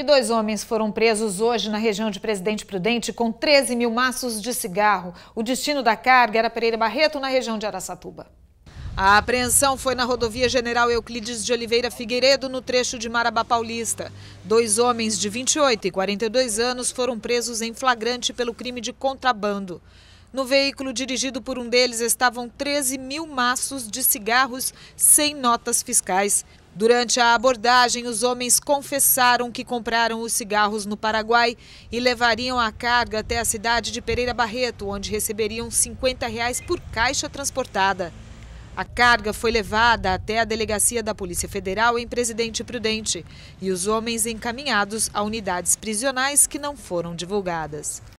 E dois homens foram presos hoje na região de Presidente Prudente com 13 mil maços de cigarro. O destino da carga era Pereira Barreto, na região de Araçatuba. A apreensão foi na rodovia General Euclides de Oliveira Figueiredo, no trecho de Marabá Paulista. Dois homens de 28 e 42 anos foram presos em flagrante pelo crime de contrabando. No veículo dirigido por um deles estavam 13 mil maços de cigarros sem notas fiscais. Durante a abordagem, os homens confessaram que compraram os cigarros no Paraguai e levariam a carga até a cidade de Pereira Barreto, onde receberiam R$ 50 reais por caixa transportada. A carga foi levada até a delegacia da Polícia Federal em Presidente Prudente e os homens encaminhados a unidades prisionais que não foram divulgadas.